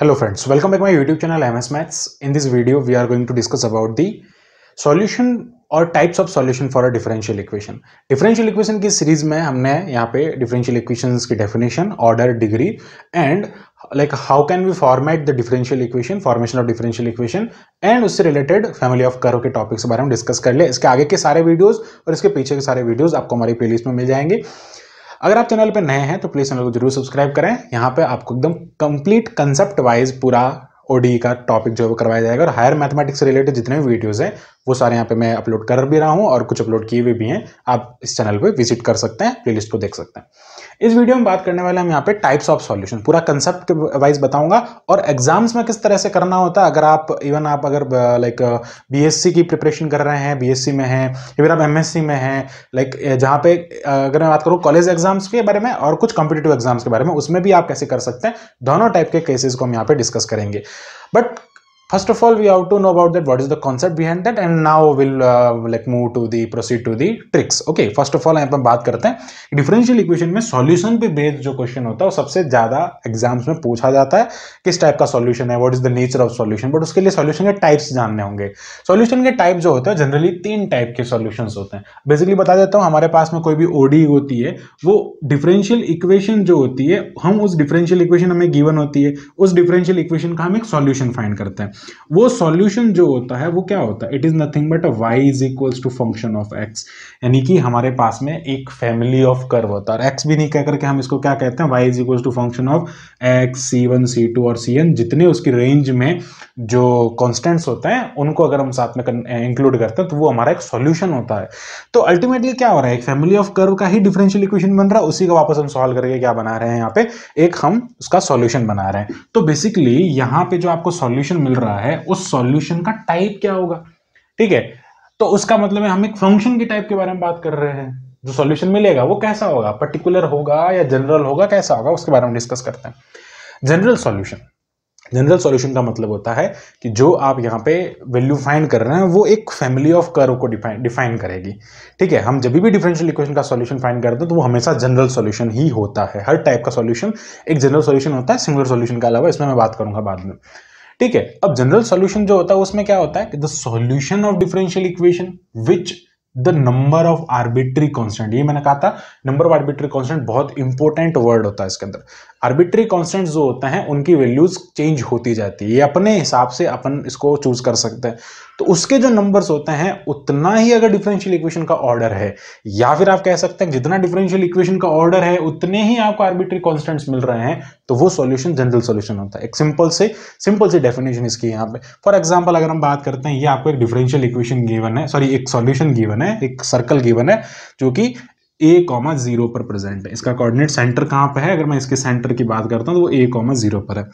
hello friends welcome back my youtube channel ms maths in this video we are going to discuss about the solution और types of solution for a differential equation differential equation की series में हमने यहाँ पे differential equations की definition order degree and like how can we format the differential equation formation of differential equation and उससे related family of curve के topics के बारे में डिस्कस कर ले इसके आगे के सारे वीडियोज और इसके पीछे के सारे वीडियोज आपको हमारी प्लेलिस्ट में मिल जाएंगे अगर आप चैनल पर नए हैं तो प्लीज़ चैनल को जरूर सब्सक्राइब करें यहाँ पे आपको एकदम कंप्लीट कंसेप्ट वाइज पूरा ओडी e का टॉपिक जो है वो करवाया जाएगा और हायर मैथमेटिक्स से रिलेटेड जितने भी वीडियोज़ हैं वो सारे यहाँ पे मैं अपलोड कर भी रहा हूँ और कुछ अपलोड किए हुए भी हैं आप इस चैनल पे विजिट कर सकते हैं प्लेलिस्ट को देख सकते हैं इस वीडियो में बात करने वाले हम यहाँ पे टाइप्स ऑफ सॉल्यूशन पूरा कंसेप्ट वाइज बताऊंगा और एग्जाम्स में किस तरह से करना होता है अगर आप इवन आप अगर लाइक uh, बीएससी uh, की प्रिपरेशन कर रहे हैं बीएससी में हैं या फिर आप एमएससी में हैं लाइक uh, जहाँ पे अगर मैं बात करूँ कॉलेज एग्जाम्स के बारे में और कुछ कॉम्पिटेटिव एग्जाम्स के बारे में उसमें भी आप कैसे कर सकते हैं दोनों टाइप के केसेस को हम यहाँ पे डिस्कस करेंगे but first of all we have to know about that what is the concept behind that and now we'll uh, like move to the proceed to the tricks okay first of all यहाँ पर बात करते हैं differential equation में solution पे based जो question होता है वो सबसे ज़्यादा एग्जाम्स में पूछा जाता है किस टाइप का सॉल्यूशन है what is the nature of solution but उसके लिए सॉल्यूशन के टाइप्स जानने होंगे सॉल्यूशन के टाइप जो होता है जनरली तीन टाइप के सॉल्यूशन होते हैं बेसिकली बता देता हूँ हमारे पास में कोई भी ओडी होती है वो डिफरेंशियल इक्वेशन जो होती है हम उस डिफरेंशियल इक्वेशन हमें गिवन होती है उस डिफरेंशियल इक्वेशन का हम एक सॉल्यूशन फाइंड करते हैं वो सॉल्यूशन जो होता है वो क्या होता है it is nothing but a y is equals to function of x यानी कि हमारे पास में एक फैमिली ऑफ कर्व होता है और एक्स भी नहीं कह करके हम इसको क्या कहते हैं y is equals to function of x c one c two और सी एन जितने उसकी रेंज में जो कॉन्स्टेंट्स होते हैं उनको अगर हम साथ में इंक्लूड करते हैं तो वो हमारा एक सॉल्यूशन होता है तो अल्टीमेटली क्या हो रहा है एक फैमिली ऑफ कर्व का ही डिफरेंशियल इक्वेशन बन रहा है उसी का वापस हम सॉल्व करके क्या बना रहे हैं यहाँ पे एक हम उसका सॉल्यूशन बना रहे हैं तो बेसिकली यहाँ पे जो आपको सॉल्यूशन मिल रहा है रहा है उस सॉल्यूशन का टाइप क्या होगा ठीक है तो उसका मतलब है हम एक फंक्शन के टाइप के बारे में बात कर रहे हैं जो सॉल्यूशन मिलेगा वो कैसा होगा पर्टिकुलर होगा या जनरल होगा कैसा होगा उसके बारे में डिस्कस करते हैं जनरल सॉल्यूशन जनरल सॉल्यूशन का मतलब होता है कि जो आप यहाँ पे वैल्यू फाइंड कर रहे हैं वो एक फैमिली ऑफ कर्व को डिफाइन डिफाइन करेगी ठीक है हम जब भी डिफरेंशियल इक्वेशन का सॉल्यूशन फाइंड करते हैं तो वो हमेशा जनरल सॉल्यूशन ही होता है हर टाइप का सॉल्यूशन एक जनरल सॉल्यूशन होता है सिंगुलर सॉल्यूशन के अलावा इसमें मैं बात करूंगा बाद में ठीक है अब जनरल सोल्यूशन जो होता है उसमें क्या होता है the solution of differential equation which the number of arbitrary constant ये मैंने कहा था नंबर ऑफ आर्बिट्री कॉन्स्टेंट बहुत इंपॉर्टेंट वर्ड होता है इसके अंदर आर्बिट्री कॉन्स्टेंट जो होते हैं उनकी वैल्यूज चेंज होती जाती है ये अपने हिसाब से अपन इसको चूज कर सकते हैं तो उसके जो नंबर्स होते हैं उतना ही अगर डिफरेंशियल इक्वेशन का ऑर्डर है या फिर आप कह सकते हैं जितना डिफरेंशियल इक्वेशन का ऑर्डर है उतने ही आपको आर्बिट्री कॉन्स्टेंट्स मिल रहे हैं तो वो सॉल्यूशन जनरल सॉल्यूशन होता है एक सिंपल से सिंपल से डेफिनेशन इसकी यहाँ पे फॉर एग्जांपल अगर हम बात करते हैं ये आपको एक डिफरेंशियल इक्वेशन गिवन है सॉरी एक सॉल्यूशन गिवन है एक सर्कल गिवन है जो कि ए कॉमा जीरो पर प्रेजेंट है इसका कोऑर्डिनेट सेंटर कहाँ पर है अगर मैं इसके सेंटर की बात करता हूँ तो वो ए कॉमा जीरो पर है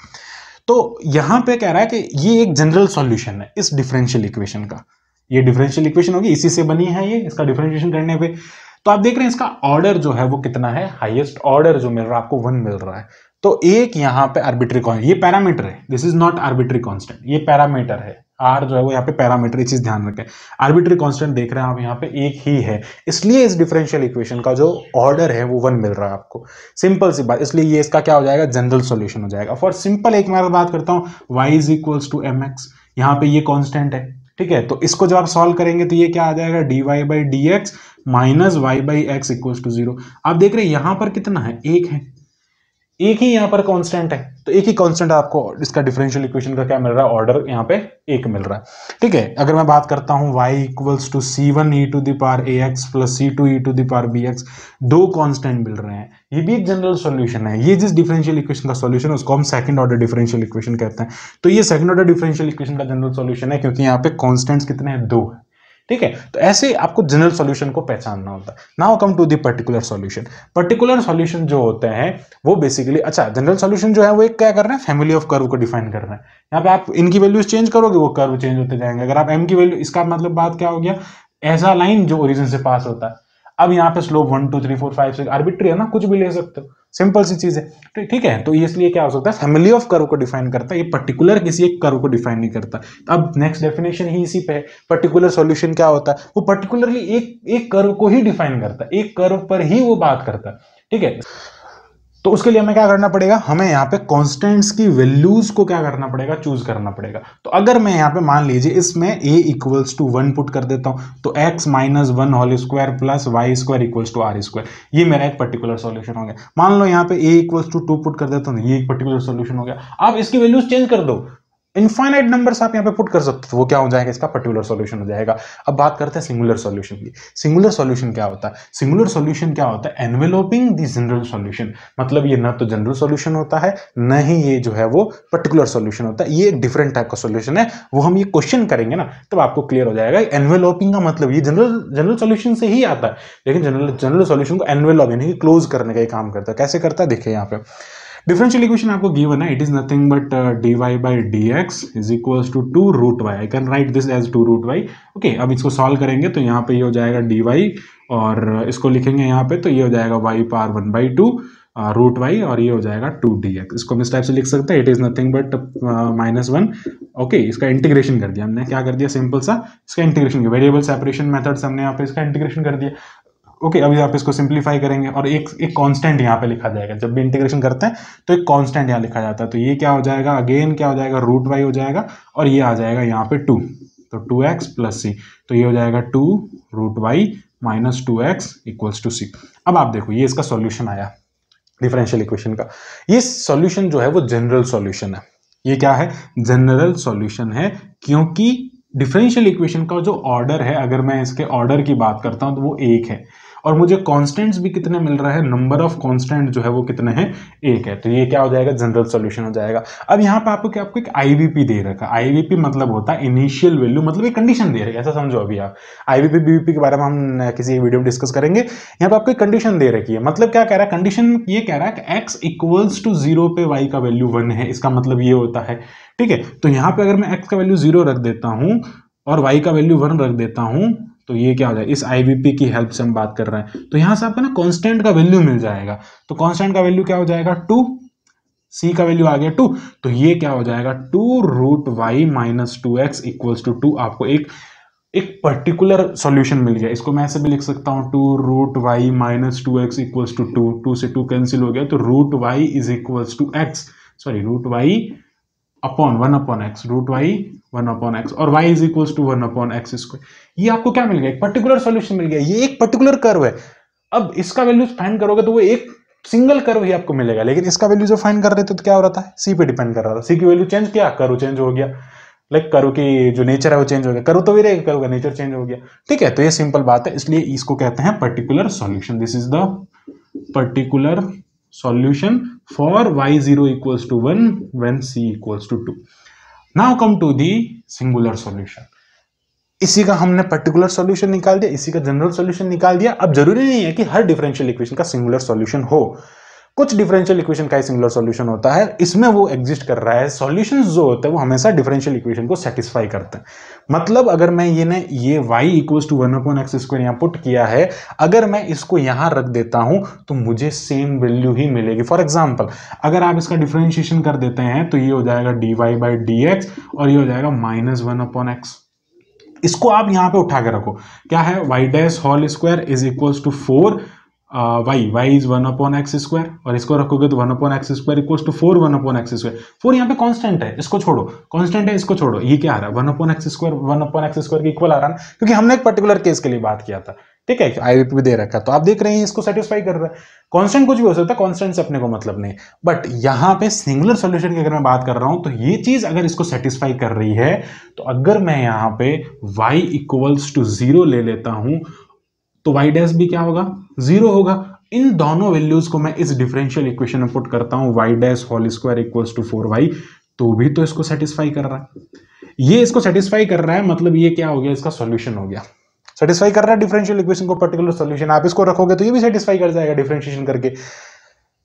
तो यहाँ पे कह रहा है कि ये एक जनरल सॉल्यूशन है इस डिफरेंशियल इक्वेशन का ये डिफरेंशियल इक्वेशन होगी इसी से बनी है ये इसका डिफरेंशिएशन करने पे तो आप देख रहे हैं इसका ऑर्डर जो है वो कितना है हाइएस्ट ऑर्डर जो मिल रहा है आपको वन मिल रहा है तो एक यहाँ पे आर्बिट्री कॉन्स्ट ये पैरामीटर है this is not arbitrary constant ये पैरामीटर है आर जो है वो यहाँ पे पैरामीटर चीज ध्यान रखें आर्बिट्री कॉन्स्टेंट देख रहे हैं आप यहाँ पे एक ही है इसलिए इस डिफरेंशियल इक्वेशन का जो ऑर्डर है वो वन मिल रहा है आपको सिंपल सी बात इसलिए ये इसका क्या हो जाएगा जनरल सोल्यूशन हो जाएगा फॉर सिंपल एक मैं बात करता हूँ y is equals to m x यहाँ पे ये कॉन्स्टेंट है ठीक है तो इसको जब आप सॉल्व करेंगे तो ये क्या आ जाएगा d y by d x minus y by x equal to zero आप देख रहे हैं यहां पर कितना है एक है एक ही यहां पर कांस्टेंट है तो एक ही कांस्टेंट आपको इसका डिफरेंशियल इक्वेशन का क्या मिल रहा है ऑर्डर यहां पे एक मिल रहा है ठीक है अगर मैं बात करता हूं y equals to c one e to the power a x plus c two e to the power b x दो कांस्टेंट मिल रहे हैं ये भी एक जनरल सॉल्यूशन है ये जिस डिफरेंशियल इक्वेशन का सोल्यूशन है उसको हम सेकंड ऑर्डर डिफरेंशियल इक्वेशन कहते हैं तो ये सेकंड ऑर्डर डिफरेंशियल इक्वेशन का जनरल सोल्यूशन है क्योंकि यहाँ पे कॉन्स्टेंट कितने हैं दो है ठीक है तो ऐसे आपको जनरल सॉल्यूशन को पहचानना होता है now come to the particular solution particular solution जो होते हैं वो बेसिकली अच्छा जनरल सॉल्यूशन जो है वो एक क्या कर रहे हैं फैमिली ऑफ कर्व को डिफाइन कर रहे हैं यहाँ पे आप इनकी वैल्यूज चेंज करोगे वो कर्व चेंज होते जाएंगे अगर आप एम की वैल्यू इसका मतलब बात क्या हो गया ऐसा लाइन जो ओरिजिन से पास होता है अब यहाँ पे slope one two three four five six arbitrary है ना कुछ भी ले सकते हो सिंपल सी चीज है तो ठीक है तो इसलिए क्या हो सकता है फैमिली ऑफ कर्व को डिफाइन करता है ये पर्टिकुलर किसी एक कर्व को डिफाइन नहीं करता अब नेक्स्ट डेफिनेशन ही इसी पे है पर्टिकुलर सॉल्यूशन क्या होता है वो पर्टिकुलरली एक एक कर्व को ही डिफाइन करता है एक कर्व पर ही वो बात करता है ठीक है तो उसके लिए हमें क्या करना पड़ेगा हमें यहाँ पे कॉन्स्टेंट्स की वैल्यूज को क्या करना पड़ेगा चूज करना पड़ेगा तो अगर मैं यहाँ पे मान लीजिए इसमें a equals to one put कर देता हूँ तो x minus one whole square plus y square equals to r square ये मेरा एक पर्टिकुलर सोल्यूशन हो गया मान लो यहाँ पे a equals to two put कर देता हूँ ये एक पर्टिकुलर सोल्यूशन हो गया आप इसकी वैल्यूज चेंज कर दो इनफाइनाइट नंबर्स आप यहाँ पे पुट कर सकते हो वो क्या हो जाएगा इसका पर्टिकुलर सॉल्यूशन हो जाएगा अब बात करते हैं सिंगुलर सॉल्यूशन की सिंगुलर सॉल्यूशन क्या होता है सिंगुलर सॉल्यूशन क्या होता है एनवेलोपिंग दी जनरल सॉल्यूशन मतलब ये ना तो जनरल सॉल्यूशन होता है न ही ये जो है वो पर्टिकुलर सोल्यूशन होता है ये एक डिफरेंट टाइप का सोल्यूशन है वो हम ये क्वेश्चन करेंगे ना तब आपको क्लियर हो जाएगा एनवेलोपिंग का मतलब ये जनरल जनरल सोल्यूशन से ही आता है लेकिन जनरल जनरल सोल्यूशन को एनवेलोप यानी कि क्लोज करने का ही काम करता है कैसे करता है देखिए यहाँ पे डिफरेंशियल इक्वेशन आपको गिवन है it is nothing but d y by d x is equal to two root y I can write this as two root y okay अब इसको सॉल्व करेंगे तो यहाँ पे ये यह हो जाएगा डी वाई और इसको लिखेंगे यहाँ पे तो ये हो जाएगा वाई पार one by two root y और ये हो जाएगा टू डी एक्स इसको हम इस टाइप से लिख सकते हैं it is nothing but minus one okay इसका इंटीग्रेशन कर दिया हमने क्या कर दिया सिंपल सा इसका इंटीग्रेशन वेरिएबल सेपरेशन मेथड से हमने यहाँ पे इसका इंटीग्रेशन कर दिया ओके okay, अभी आप इसको सिंप्लीफाई करेंगे और एक एक कांस्टेंट यहाँ पे लिखा जाएगा जब भी इंटीग्रेशन करते हैं तो एक कांस्टेंट यहाँ लिखा जाता है तो ये क्या हो जाएगा अगेन क्या हो जाएगा रूट वाई हो जाएगा और ये आ जाएगा यहाँ पे टू तो टू एक्स प्लस सी तो ये हो जाएगा two root y minus two x equals to c अब आप देखो ये इसका सोल्यूशन आया डिफरेंशियल इक्वेशन का ये सोल्यूशन जो है वो जनरल सोल्यूशन है ये क्या है जनरल सोल्यूशन है क्योंकि डिफरेंशियल इक्वेशन का जो ऑर्डर है अगर मैं इसके ऑर्डर की बात करता हूँ तो वो एक है और मुझे कॉन्स्टेंट्स भी कितने मिल रहा है नंबर ऑफ कॉन्स्टेंट जो है वो कितने हैं एक है तो ये क्या हो जाएगा जनरल सोल्यूशन हो जाएगा अब यहाँ पर आपको क्या आपको एक आईवीपी दे रखा आईवीपी मतलब होता है इनिशियल वैल्यू मतलब एक कंडीशन दे रखी है ऐसा समझो अभी आप आईवीपी बीवीपी के बारे में हम किसी वीडियो में डिस्कस करेंगे यहाँ पर आपको एक कंडीशन दे रखी है मतलब क्या कह रहा है कंडीशन ये कह रहा है कि एक्स इक्वल्स टू जीरो पे वाई का वैल्यू वन है इसका मतलब ये होता है ठीक है तो यहाँ पे अगर मैं एक्स का वैल्यू जीरो रख देता हूँ और वाई का वैल्यू वन रख देता हूं तो ये क्या हो जाए इस IVP की हेल्प से हम बात कर रहे हैं तो यहां से आपको ना कॉन्स्टेंट का वैल्यू मिल जाएगा तो कॉन्स्टेंट का वैल्यू क्या हो जाएगा टू सी का वैल्यू आ गया टू तो ये क्या हो जाएगा two root y minus two x equals to two आपको एक एक पर्टिकुलर सॉल्यूशन मिल गया इसको मैं ऐसे भी लिख सकता हूँ two root y minus two x equals to two two से टू कैंसिल हो गया तो root y is equals to x sorry root y upon one upon x root y one upon x और y is equal to one upon x square ये आपको क्या मिल गया एक पर्टिकुलर सोल्यूशन मिल गया ये एक पर्टिकुलर कर्व है अब इसका वैल्यू फाइंड करोगे तो वो एक सिंगल कर्व ही आपको मिलेगा लेकिन इसका वैल्यू जो फाइंड कर रहे थे तो क्या हो रहा था सी पे डिपेंड कर रहा था सी की वैल्यू चेंज किया करो चेंज हो गया लाइक करो की जो नेचर है वो चेंज हो गया करो तो भी रहेगा कर्व का नेचर चेंज हो गया ठीक है तो ये सिंपल बात है इसलिए इसको कहते हैं particular solution this is the particular solution for y0 equals to 1 when c equals to 2. Now come to the singular solution. इसी का हमने पर्टिकुलर सॉल्यूशन निकाल दिया इसी का जनरल सॉल्यूशन निकाल दिया अब जरूरी नहीं है कि हर डिफरेंशियल इक्वेशन का सिंगुलर सॉल्यूशन हो कुछ डिफरेंशियल इक्वेशन का ही सिंगुलर सॉल्यूशन होता है इसमें वो एग्जिस्ट कर रहा है सॉल्यूशन जो होते हैं वो हमेशा डिफरेंशियल इक्वेशन को सेटिस्फाई करते हैं मतलब अगर मैं ये ने ये y equals to one upon x square यहाँ पुट किया है अगर मैं इसको यहाँ रख देता हूँ तो मुझे सेम वैल्यू ही मिलेगी फॉर एग्जाम्पल अगर आप इसका डिफरेंशिएशन कर देते हैं तो ये हो जाएगा d y by d x और ये हो जाएगा माइनस वन अपॉन एक्स इसको आप यहाँ पे उठा के रखो क्या है y dash whole square is equals to four y y is one upon x square और इसको रखोगे तो one upon x square equal to four one upon x square four यहाँ पे कांस्टेंट है इसको छोड़ो कांस्टेंट है इसको छोड़ो ये क्या आ रहा है one upon x square one upon x square equal आ रहा है क्योंकि हमने एक पर्टिकुलर केस के लिए बात किया था ठीक है आई भी दे रखा तो आप देख रहे हैं इसको सेटिस्फाई कर रहा है कॉन्स्टेंट कुछ भी हो सकता है कॉन्स्टेंट से अपने को मतलब नहीं बट यहाँ पे सिंगुलर सॉल्यूशन की अगर मैं बात कर रहा हूँ तो ये चीज़ अगर इसको सेटिस्फाई कर रही है तो अगर मैं यहाँ पे वाई इक्वल्स टू जीरो ले लेता हूँ तो वाई डैश भी क्या होगा जीरो होगा इन दोनों वैल्यूज को मैं इस डिफरेंशियल इक्वेशन में पुट करता हूं y dash whole square equals to four y तो भी तो इसको सेटिस्फाई कर रहा है ये इसको सेटिस्फाई कर रहा है मतलब ये क्या हो गया इसका सोल्यूशन हो गया सेटिस्फाई कर रहा है डिफरेंशियल इक्वेशन को पर्टिकुलर सोल्यूशन आप इसको रखोगे तो ये भी सेटिस्फाई कर जाएगा डिफरेंशिएशन करके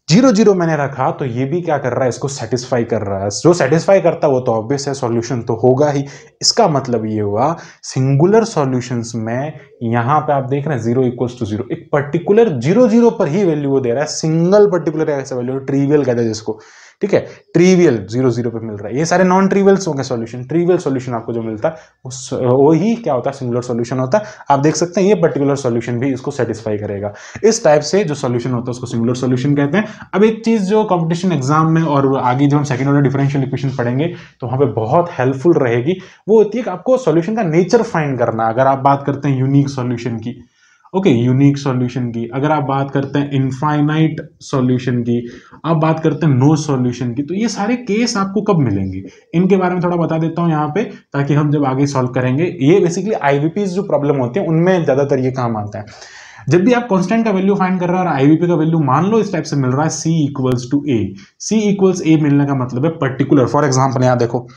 जीरो जीरो मैंने रखा तो ये भी क्या कर रहा है इसको सेटिस्फाई कर रहा है जो सेटिस्फाई करता वो तो ऑब्वियस है सॉल्यूशन तो होगा ही इसका मतलब ये हुआ सिंगुलर सॉल्यूशंस में यहाँ पे आप देख रहे हैं जीरो इक्वल्स टू जीरो एक पर्टिकुलर जीरो जीरो पर ही वैल्यू वो दे रहा है सिंगल पर्टिकुलर ऐसा वैल्यू ट्रीवियल कहते हैं जिसको ठीक है ट्रीवियल जीरो जीरो पे मिल रहा है ये सारे नॉन ट्रीवियल्स होंगे सोल्यूशन ट्रीवियल सोल्यूशन आपको जो मिलता है वो ही क्या होता है सिंगुलर सॉल्यूशन होता है आप देख सकते हैं ये पर्टिकुलर सोल्यूशन भी इसको सेटिस्फाई करेगा इस टाइप से जो सोल्यूशन होता है उसको सिंगुलर सोल्यूशन कहते हैं अब एक चीज़ जो कॉम्पिटिशन एग्जाम में और आगे जो हम सेकेंड ऑर्डर डिफरेंशियल इक्वेशन पढ़ेंगे तो वहां पर बहुत हेल्पफुल रहेगी वो होती है कि आपको सोल्यूशन का नेचर फाइंड करना अगर आप बात करते हैं यूनिक सोल्यूशन की ओके यूनिक सॉल्यूशन की अगर आप बात करते हैं इनफाइनाइट सॉल्यूशन की आप बात करते हैं नो सॉल्यूशन की तो ये सारे केस आपको कब मिलेंगे इनके बारे में थोड़ा बता देता हूं यहाँ पे ताकि हम जब आगे सॉल्व करेंगे ये बेसिकली आईवीपीज जो प्रॉब्लम होती है उनमें ज़्यादातर ये काम आता है जब भी आप कांस्टेंट का वैल्यू फाइंड कर रहे हो और आईवीपी का वैल्यू मान लो इस टाइप से मिल रहा है c equals to a c equals a मिलने का मतलब है पर्टिकुलर फॉर एग्जाम्पल यहाँ देखो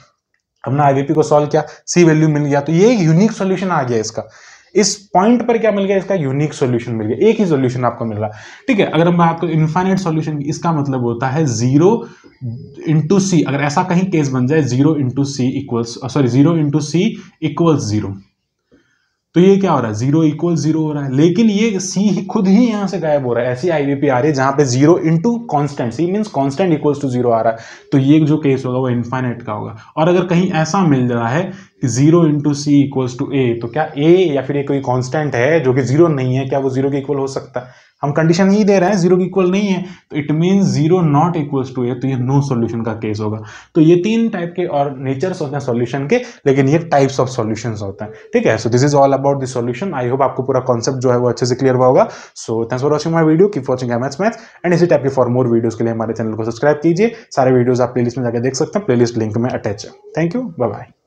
हमने आईवीपी को सॉल्व किया सी वैल्यू मिल गया तो ये एक यूनिक सॉल्यूशन आ गया इसका इस पॉइंट पर क्या मिल गया इसका यूनिक सॉल्यूशन मिल गया एक ही सॉल्यूशन आपको मिल रहा ठीक है अगर मैं आपको इन्फाइनाइट सॉल्यूशन इसका मतलब होता है जीरो इंटू सी अगर ऐसा कहीं केस बन जाए zero into c equals sorry zero into c equals zero तो ये क्या हो रहा है जीरो इक्वल जीरो हो रहा है लेकिन ये सी ही खुद ही यहां से गायब हो रहा है ऐसी आईवीपी आ रही है जहां पे zero into constant c means constant equal to zero आ रहा है तो ये जो केस होगा वो इन्फाइनेट का होगा और अगर कहीं ऐसा मिल रहा है कि zero into c equal to a तो क्या ए या फिर ये कोई कॉन्स्टेंट है जो कि जीरो नहीं है क्या वो जीरो के इक्वल हो सकता है हम कंडीशन ही दे रहे हैं जीरो इक्वल नहीं है तो it mean zero not equal to a तो ये नो सॉल्यूशन का केस होगा तो ये तीन टाइप के और नेचर्स होते हैं सॉल्यूशन के लेकिन ये टाइप्स ऑफ सॉल्यूशन होते हैं ठीक है so this is all about this solution I hope आपको पूरा कॉन्सेप्ट जो है वो अच्छे से क्लियर हुआ होगा so thanks for watching my video keep watching S math and इसी टाइप के फॉर मोर वीडियोज के लिए हमारे चैनल को सब्सक्राइब कीजिए सारे वीडियोज आप प्लेलिस्ट में जाकर देख सकते हैं प्लेलिस्ट लिंक में अटैच है थैंक यू बाय बाय